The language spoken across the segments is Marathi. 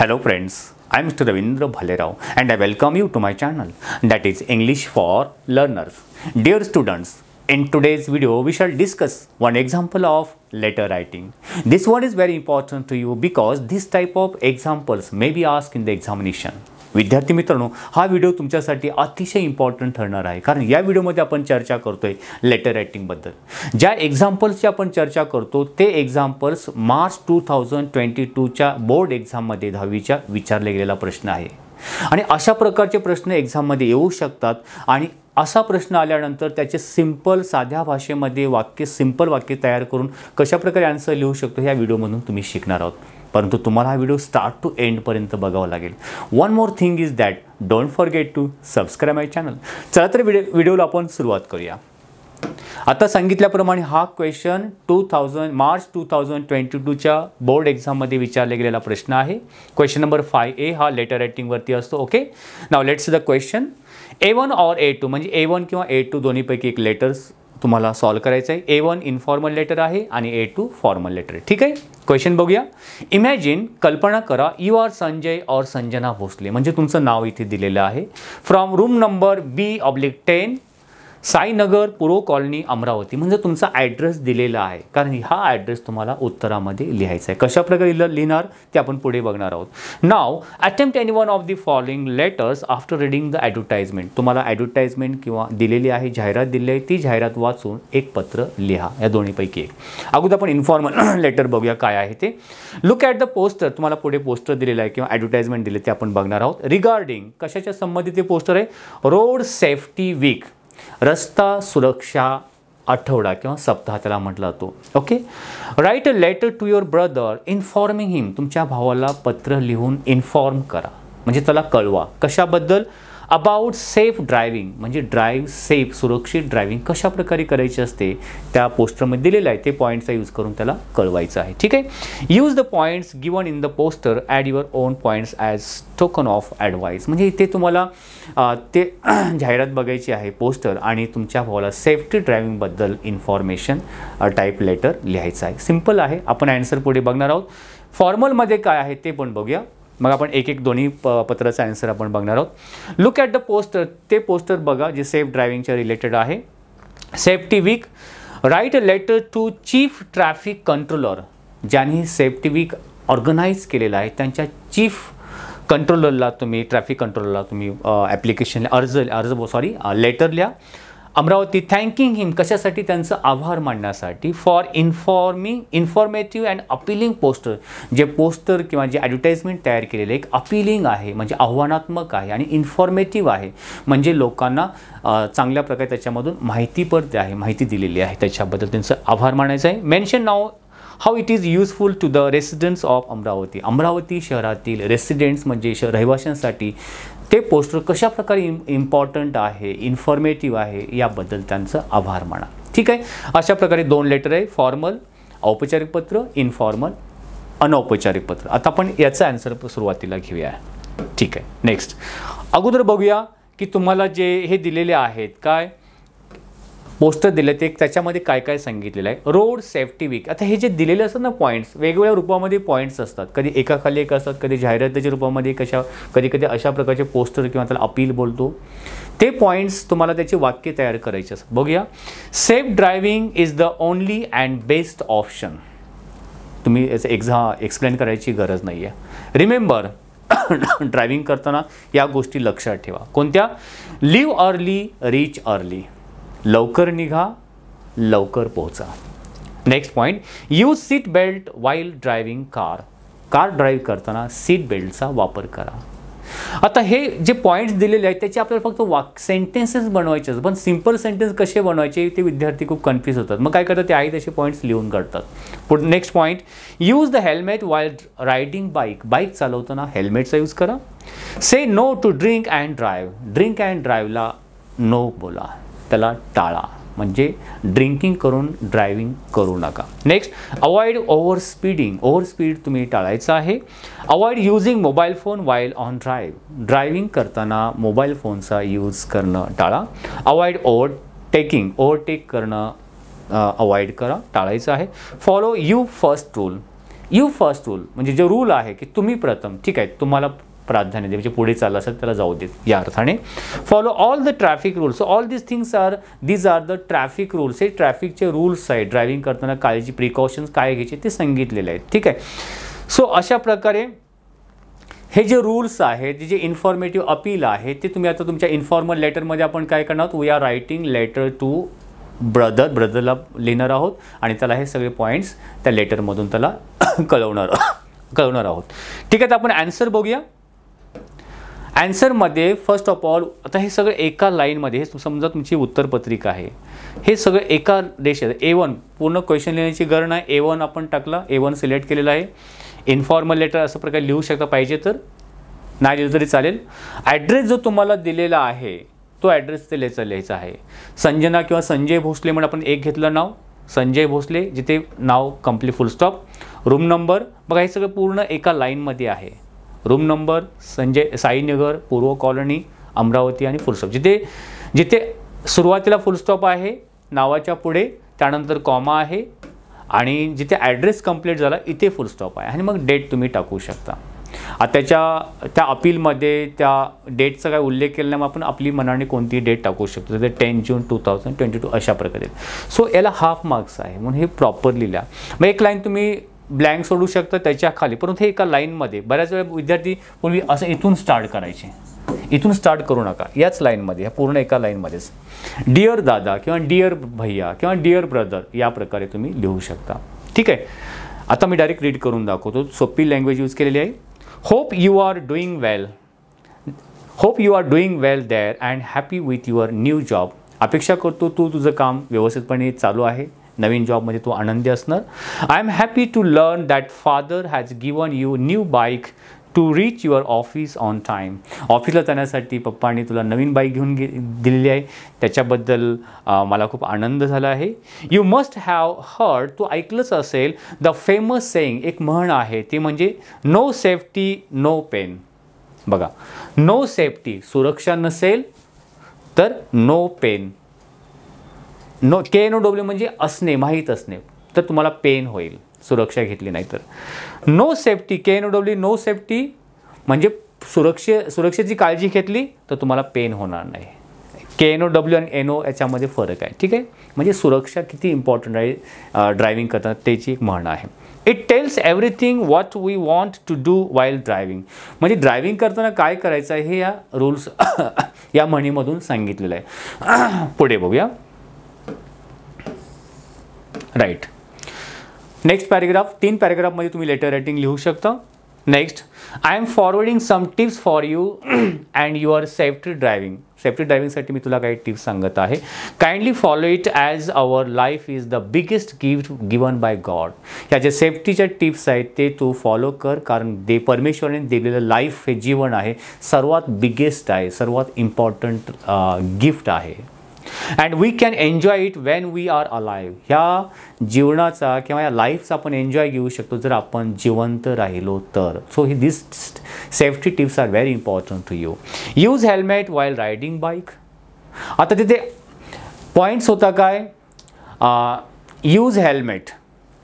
Hello friends, I am Mr. Ravindra Bhalerao and I welcome you to my channel that is English for Learners. Dear students, in today's video we shall discuss one example of letter writing. This one is very important to you because this type of examples may be asked in the examination. विद्यार्थी मित्रांनो हा व्हिडिओ तुमच्यासाठी अतिशय इम्पॉर्टंट ठरणार आहे कारण या व्हिडिओमध्ये आपण चर्चा करतो आहे लेटर रायटिंगबद्दल ज्या एक्झाम्पल्सची आपण चर्चा करतो ते examples March two thousand twenty टूच्या बोर्ड एक्झाममध्ये दहावीच्या विचारले गेलेला प्रश्न आहे आणि अशा प्रकारचे प्रश्न एक्झाममध्ये येऊ शकतात आणि असा प्रश्न आल्यानंतर त्याचे सिंपल साध्या भाषेमध्ये वाक्य सिंपल वाक्य तयार करून कशाप्रकारे आन्सर लिहू शकतो ह्या व्हिडिओमधून तुम्ही शिकणार आहोत परंतु तुम्हाला हा व्हिडिओ स्टार्ट टू एंडपर्यंत बघावा लागेल one more thing is that don't forget to subscribe my channel चला तर व्हिडिओ व्हिडिओला आपण सुरुवात करूया आता सांगितल्याप्रमाणे हा question two thousand March two thousand twenty टूच्या बोर्ड एक्झाममध्ये विचारला गेलेला प्रश्न आहे क्वेश्चन नंबर फाय ए हा लेटर रायटिंगवरती असतो ओके नाव let's the question A one or A two म्हणजे ए वन किंवा ए टू दोन्हीपैकी एक लेटर्स तुम्हाला सॉल्व करायचं आहे ए वन इनफॉर्मल लेटर आहे आणि ए टू फॉर्मल लेटर आहे ठीक आहे क्वेश्चन बघूया इमॅजिन कल्पना करा यू आर संजय और संजना भोसले म्हणजे तुमचं नाव इथे दिलेलं आहे from room number B oblique ten Sainagar पुरो कॉलनी अमरावती म्हणजे तुमचा ॲड्रेस दिलेला आहे कारण हा ॲड्रेस तुम्हाला उत्तरामध्ये लिहायचा आहे कशाप्रकारे लिहिणार ते आपण पुढे बघणार आहोत नाव attempt any one of the following letters after reading the advertisement तुम्हाला ॲडव्हर्टाइजमेंट किंवा दिलेली आहे जाहिरात दिली आहे ती जाहिरात वाचून एक पत्र लिहा या दोन्हीपैकी एक अगोदर आपण इन्फॉर्मल लेटर बघूया काय आहे ते लुक ॲट द पोस्टर तुम्हाला पुढे पोस्टर दिलेलं आहे किंवा ॲडव्हर्टाइजमेंट दिले ते आपण बघणार आहोत रिगार्डिंग कशाच्या संबंधित ते पोस्टर आहे रोड सेफ्टी वीक रस्ता सुरक्षा आठवडा किंवा सप्ताह त्याला म्हटला जातो okay write a letter to your brother informing him तुमच्या भावाला पत्र लिहून इन्फॉर्म करा म्हणजे त्याला कळवा कशाबद्दल अबाउट सेफ ड्रायव्हिंग म्हणजे ड्राईव्ह सेफ सुरक्षित ड्रायव्हिंग कशा प्रकारे करायची असते त्या पोस्टरमध्ये दिलेलं आहे ते पॉईंटचा यूज करून त्याला कळवायचं आहे ठीक आहे use the points given in the poster add your own points as token of advice म्हणजे इथे तुम्हाला ते जाहिरात बघायची आहे पोस्टर आणि तुमच्या भावाला सेफ्टी ड्रायव्हिंगबद्दल इन्फॉर्मेशन टाईप लेटर लिहायचं आहे सिम्पल आहे आपण ॲन्सर पुढे बघणार आहोत फॉर्मलमध्ये काय आहे ते पण बघूया मग आपण एक एक दोन्ही प पत्राचा ॲन्सर आपण बघणार आहोत लुक ॲट द पोस्टर ते पोस्टर बघा जे सेफ ड्रायविंगच्या रिलेटेड आहे safety week write a letter to chief traffic controller ज्यांनी सेफ्टी वीक ऑर्गनाईज केलेलं आहे त्यांच्या चीफ कंट्रोलरला तुम्ही ट्रॅफिक कंट्रोलरला तुम्ही ॲप्लिकेशन अर्ज अर्ज सॉरी लेटर लिहा अमरावती थँकिंग हिम कशासाठी त्यांचं आभार मानण्यासाठी for informing informative and appealing poster जे पोस्टर किंवा जे ॲडव्हर्टाईजमेंट तयार केलेले एक अपिलिंग आहे म्हणजे आव्हानात्मक आहे आणि इन्फॉर्मेटिव्ह आहे म्हणजे लोकांना चांगल्या प्रकारे त्याच्यामधून माहितीपद आहे माहिती दिलेली आहे त्याच्याबद्दल त्यांचं आभार मानायचं आहे मेन्शन नाव how it is useful to the residents of Amravati Amravati शहरातील रेसिडेंट्स म्हणजे श रहिवाशांसाठी ते पोस्टर प्रकारे इम इम्पॉर्टंट आहे इन्फॉर्मेटिव्ह आहे याबद्दल त्यांचं आभार माना ठीक आहे अशा प्रकारे दोन लेटर आहे फॉर्मल औपचारिक पत्र इनफॉर्मल अनौपचारिक पत्र आता आपण याचा आन्सर सुरुवातीला घेऊया ठीक आहे नेक्स्ट अगोदर बघूया की तुम्हाला जे हे दिलेले आहेत काय पोस्टर दिले ते त्याच्यामध्ये काय काय सांगितलेलं आहे रोड सेफ्टी वीक आता हे जे दिलेले असतात ना पॉईंट्स वेगवेगळ्या रूपामध्ये पॉईंट्स असतात कधी एकाखाली एक असतात कधी जाहिरातीच्या रूपामध्ये कशा कधी कधी अशा प्रकारचे पोस्टर किंवा त्याला अपील बोलतो ते पॉईंट्स तुम्हाला त्याची वाक्य तयार करायची असतात बघूया safe driving is the only and best option तुम्ही याचं एक्झा एक्सप्लेन करायची गरज नाही आहे रिमेंबर ड्रायव्हिंग करताना या गोष्टी लक्षात ठेवा कोणत्या लिव्ह अर्ली रीच अर्ली लवकर निघा लवकर पोहोचा next point use seat belt while driving car car drive करताना सीट बेल्टचा वापर करा आता हे जे पॉईंट्स दिलेले आहेत त्याचे आपल्याला फक्त वाक सेंटेन्सेस बनवायचे असतात पण सिम्पल सेंटेन्स कसे बनवायचे ते विद्यार्थी खूप कन्फ्यूज होतात मग काय करतात ते आई तसे पॉईंट्स लिहून करतात पुढ next point use the helmet while riding bike bike चालवताना हेल्मेटचा यूज करा say no to drink and drive drink and ड्राईव्हला नो बोला त्याला टाळा म्हणजे ड्रिंकिंग करून ड्रायव्हिंग करू नका next avoid over speeding over speed तुम्ही टाळायचं आहे avoid using mobile phone while on drive driving करताना मोबाईल फोनचा यूज करणं टाळा अवॉइड ओव्हर टेकिंग ओव्हरटेक करणं अवॉइड करा टाळायचं आहे follow you first rule you first rule म्हणजे जो रूल आहे की तुम्ही प्रथम ठीक आहे तुम्हाला प्राधान्य दे म्हणजे पुढे चाललं असेल त्याला जाऊ देत या अर्थाने follow all the traffic rules all this things are these are the traffic rules हे ट्रॅफिकचे रूल्स आहे ड्रायव्हिंग करताना काळजी प्रिकॉशन्स काय घ्यायचे ते सांगितलेले आहेत ठीक आहे सो अशा प्रकारे हे जे रूल्स आहेत जे इन्फॉर्मेटिव्ह अपील आहे ते तुम्ही आता तुमच्या इन्फॉर्मल लेटरमध्ये आपण काय करणार आहोत we are writing letter to brother ब्रदरला लिहिणार आहोत आणि त्याला हे सगळे पॉईंट्स त्या लेटरमधून त्याला कळवणार कळवणार आहोत ठीक आहे तर आपण ॲन्सर बघूया ॲन्सरमध्ये फर्स्ट ऑफ ऑल आता हे सगळं एका लाईनमध्ये हे समजा तुमची उत्तरपत्रिका आहे हे सगळं एका देशात ए वन पूर्ण क्वेश्चन लिहिण्याची गरज नाही ए वन आपण टाकला ए वन सिलेक्ट केलेला आहे इन्फॉर्मल लेटर असं प्रकारे लिहू शकता पाहिजे तर नाही लिहिलं तरी चालेल ॲड्रेस जो तुम्हाला दिलेला आहे तो ॲड्रेस ते लिहायचा लिहायचा आहे संजना किंवा संजय भोसले म्हणून आपण एक घेतलं नाव संजय भोसले जिथे नाव कंप्लीट फुलस्टॉप रूम नंबर बघा हे सगळं पूर्ण एका लाईनमध्ये आहे रूम नंबर संजय साईनगर पूर्व कॉलनी अमरावती आणि फुलस्टॉप जिथे जिथे सुरुवातीला फुलस्टॉप आहे नावाच्या पुढे त्यानंतर कॉमा आहे आणि जिथे ॲड्रेस कंप्लीट झाला इथे फुलस्टॉप आहे आणि मग डेट तुम्ही टाकू शकता त्याच्या त्या अपीलमध्ये त्या डेटचा काय उल्लेख केल्यामुळे आपण आपली मनाने कोणतीही डेट टाकू शकतो जसे ten June two thousand twenty two अशा प्रकारे सो याला हाफ मार्क्स आहे म्हणून हे प्रॉपर लिहिल्या मग एक लाईन तुम्ही ब्लँक सोडू शकतं त्याच्या खाली परंतु हे एका लाईनमध्ये बऱ्याच वेळा विद्यार्थी पूर्वी असं इथून स्टार्ट करायचे इथून स्टार्ट करू नका याच लाईनमध्ये ह्या पूर्ण एका लाईनमध्येच डिअर दादा किंवा डिअर भैया किंवा डिअर ब्रदर या प्रकारे तुम्ही लिहू शकता ठीक आहे आता मी डायरेक्ट रीड करून दाखवतो सोपी लँग्वेज यूज केलेली आहे hope you are doing well hope you are doing well there and happy with your new job अपेक्षा करतो तू तुझं काम व्यवस्थितपणे चालू आहे नवीन जॉबमध्ये तू आनंदी असणार I am happy to learn that father has given you new bike to reach your office on time ऑफिसला जाण्यासाठी पप्पांनी तुला नवीन बाईक घेऊन गे दिलेली आहे त्याच्याबद्दल मला खूप आनंद झाला आहे यू मस्ट हॅव हर्ड तू ऐकलंच असेल द फेमस सेईंग एक म्हण आहे ते म्हणजे नो सेफ्टी नो पेन बघा नो सेफ्टी सुरक्षा नसेल तर no pain no K N O W म्हणजे असणे माहीत असणे तर तुम्हाला पेन होईल सुरक्षा घेतली नाही तर no safety K N O W no safety म्हणजे सुरक्षे सुरक्षेची काळजी घेतली तर तुम्हाला पेन होणार नाही के एन ओ डब्ल्यू आणि एन ओ याच्यामध्ये फरक आहे ठीक आहे म्हणजे सुरक्षा किती इम्पॉर्टंट आहे ड्रायव्हिंग करताना त्याची एक म्हण आहे it tells everything what we want to do wild driving म्हणजे ड्रायव्हिंग करताना काय करायचं आहे हे या रूल्स या म्हणीमधून सांगितलेलं आहे पुढे बघूया राईट नेक्स्ट पॅरेग्राफ तीन पॅरेग्राफमध्ये तुम्ही लेटर रायटिंग लिहू शकता next I am forwarding some tips for you and your safety driving safety ड्रायव्हिंगसाठी मी तुला काही टिप्स सांगत आहे kindly follow it as our life is the biggest gift given by God ह्या ज्या सेफ्टीच्या टिप्स आहेत ते तू फॉलो कर कारण दे परमेश्वराने दिलेलं लाईफ हे जीवन आहे सर्वात बिगेस्ट आहे सर्वात इम्पॉर्टंट गिफ्ट आहे and we can enjoy it when we are alive ह्या जीवनाचा किंवा या लाईफचा आपण एन्जॉय घेऊ शकतो जर आपण जिवंत राहिलो तर so he this safety tips are very important to you use helmet while riding bike आता तिथे पॉईंट्स होता काय यूज हेल्मेट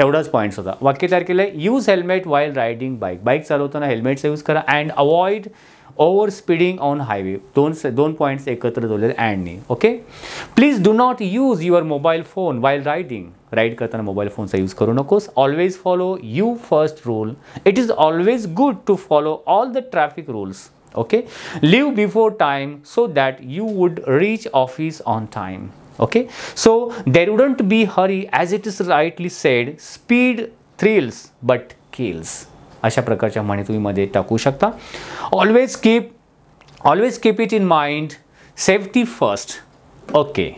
एवढाच पॉईंट्स होता वाक्य तयार केलं आहे use helmet while riding bike bike चालवताना हेल्मेटचा यूज करा and avoid over speeding on highway दोन से दोन पॉईंट्स एकत्र जोडलेले अँडनी okay please do not use your mobile phone while riding ride करताना मोबाईल फोनचा यूज करू नकोस always follow you first rule it is always good to follow all the traffic rules okay leave before time so that you would reach office on time okay so there wouldn't be hurry as it is rightly said speed thrills but kills अशा प्रकारच्या म्हणी तुम्ही मध्ये टाकू शकता always keep always keep it in mind safety first okay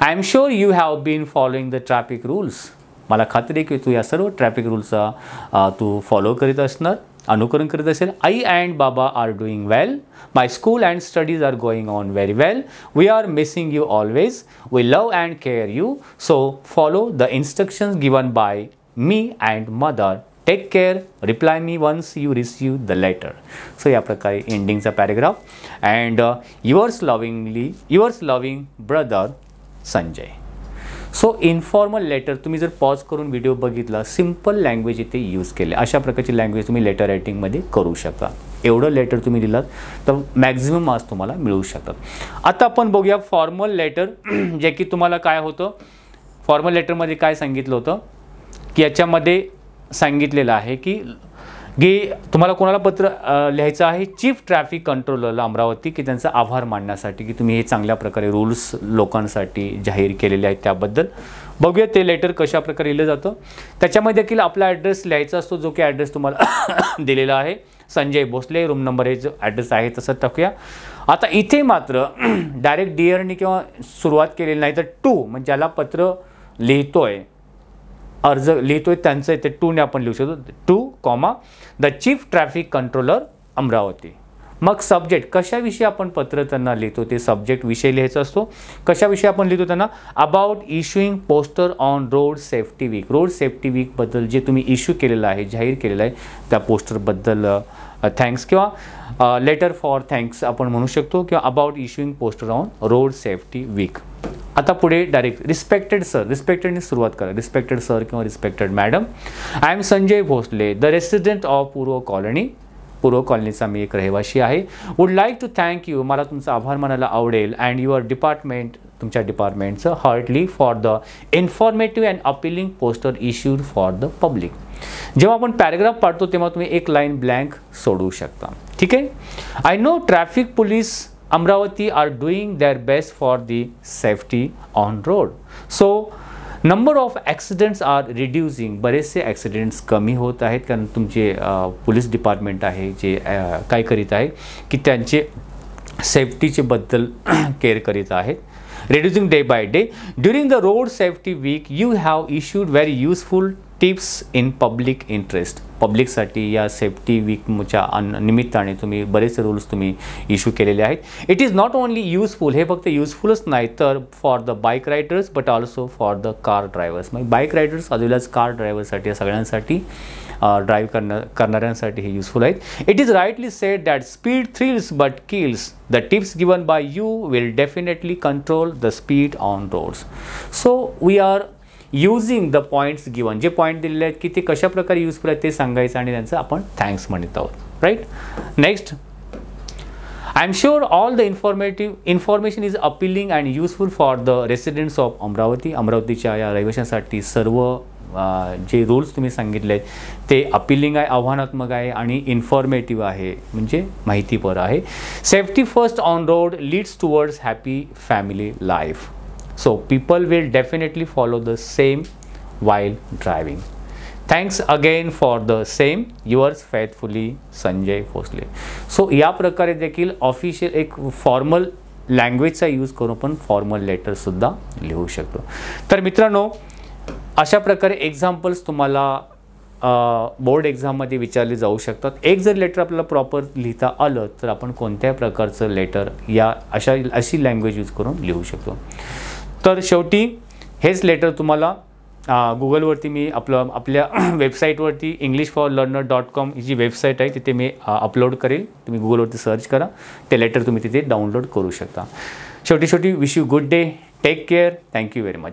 I am sure you have been following the traffic rules मला खात्री आहे की तू या सर्व ट्रॅफिक रूलचा तू फॉलो करीत असणार अनुकरण करीत असेल आई अँड बाबा are doing well my school and studies are going on very well we are missing you always we love and care you so follow the instructions given by me and mother take care reply me once you receive the letter so या प्रकारे एंडिंगचा paragraph and yours lovingly yours loving brother Sanjay so informal letter तुम्ही जर पॉज करून व्हिडिओ बघितला सिम्पल लँग्वेज इथे यूज केले अशा प्रकारची लँग्वेज तुम्ही लेटर रायटिंगमध्ये करू शकता एवढं लेटर तुम्ही दिलात तर मॅक्झिमम मार्क्स तुम्हाला मिळू शकतात आता आपण बघूया फॉर्मल लेटर जे की तुम्हाला काय होतं फॉर्मल लेटरमध्ये काय सांगितलं होतं की याच्यामध्ये सांगितलेलं आहे की की तुम्हाला कोणाला पत्र लिहायचं आहे चीफ ट्रॅफिक कंट्रोलरला अमरावती की त्यांचा आभार मानण्यासाठी की तुम्ही हे चांगल्या प्रकारे रूल्स लोकांसाठी जाहीर केलेले आहेत त्याबद्दल बघूया ते लेटर कशा प्रकारे लिहिलं जातं त्याच्यामध्ये देखील आपला ॲड्रेस लिहायचा असतो जो की ॲड्रेस तुम्हाला दिलेला आहे संजय भोसले रूम नंबर हे जो ॲड्रेस आहे तसं टाकूया आता इथे मात्र डायरेक्ट डिअरनी किंवा सुरुवात केलेली नाही तर टू म्हणजे ज्याला पत्र लिहितो आहे अर्ज लिहितोय त्यांचं ते टूने आपण लिहू शकतो to comma the chief traffic controller Amravati मग सब्जेक्ट कशाविषयी आपण पत्र त्यांना लिहितो ते सब्जेक्ट विषय लिहायचा असतो कशाविषयी आपण लिहितो त्यांना about issuing poster on road safety week road safety वीकबद्दल जे तुम्ही इश्यू केलेलं आहे जाहीर केलेलं आहे त्या पोस्टरबद्दल थँक्स किंवा लेटर फॉर थँक्स आपण म्हणू शकतो किंवा about issuing poster on road safety week आता पुढे डायरेक्ट रिस्पेक्टेड सर रिस्पेक्टेडने सुरुवात करा रिस्पेक्टेड सर किंवा respected madam I am Sanjay Bhosale the resident of Purv colony Purv कॉलनीचा मी एक रहिवाशी आहे would like to thank you मला तुमचा आभार मानायला आवडेल अँड युअर डिपार्टमेंट तुमच्या डिपार्टमेंटचं hardly for the informative and appealing poster issued for the public जेव्हा आपण पॅरेग्राफ पाठतो तेव्हा तुम्ही एक लाईन ब्लँक सोडवू शकता ठीक आहे I know traffic police Amravati are doing their best for the safety on road so number of accidents are reducing बरेचसे ॲक्सिडेंट्स कमी होत आहेत कारण तुमचे पोलीस डिपार्टमेंट आहे जे काय करीत आहे की त्यांचे सेफ्टीचे बद्दल केअर करीत आहेत reducing day by day During the road safety week you have issued very useful tips in public interest पब्लिकसाठी या सेफ्टी वीकच्या निमित्ताने तुम्ही बरेचसे रूल्स तुम्ही इश्यू केलेले आहेत it is not only useful हे फक्त यूजफुलच नाही तर for the bike riders but also for the car drivers म्हणजे बाईक रायडर्स अजूनच कार ड्रायव्हर्ससाठी सगळ्यांसाठी ड्राईव्ह करण्या करणाऱ्यांसाठी हे युजफुल आहेत it is rightly set that speed thrills but kills the tips given by you will definitely control the speed on roads so we are using the points given जे पॉईंट दिलेले आहेत की ते कशाप्रकारे युजफुल आहेत ते सांगायचं आणि त्यांचं आपण थँक्स म्हणत आहोत right next I am sure all the informative information is appealing and useful for the residents of Amravati. अमरावतीच्या या रहिवाशांसाठी सर्व जे रूल्स तुम्ही सांगितले आहेत ते अपिलिंग आहे आव्हानात्मक आहे आणि इन्फॉर्मेटिव्ह आहे म्हणजे माहितीपर आहे safety first on road leads towards happy family life so people will definitely follow the same while driving thanks again for the same yours faithfully Sanjay Bhosale so या प्रकारे देखील ऑफिशियल एक फॉर्मल लँग्वेजचा यूज करून पण फॉर्मल लेटरसुद्धा लिहू शकतो तर मित्रांनो अशा प्रकारे एक्झाम्पल्स तुम्हाला बोर्ड एक्झाममध्ये विचारले जाऊ शकतात एक जर लेटर आपल्याला प्रॉपर लिहिता आलं तर आपण कोणत्याही प्रकारचं लेटर या अशा अशी लँग्वेज यूज करून लिहू शकतो तर शेवटी हेच लेटर तुम्हाला गुगलवरती मी आपलं आपल्या वेबसाईटवरती English for learner dot com ही जी वेबसाईट आहे तिथे मी अपलोड करेल तुम्ही गुगलवरती सर्च करा ते लेटर तुम्ही तिथे डाउनलोड करू शकता छोटी शेवटी wish you good day take care thank you very much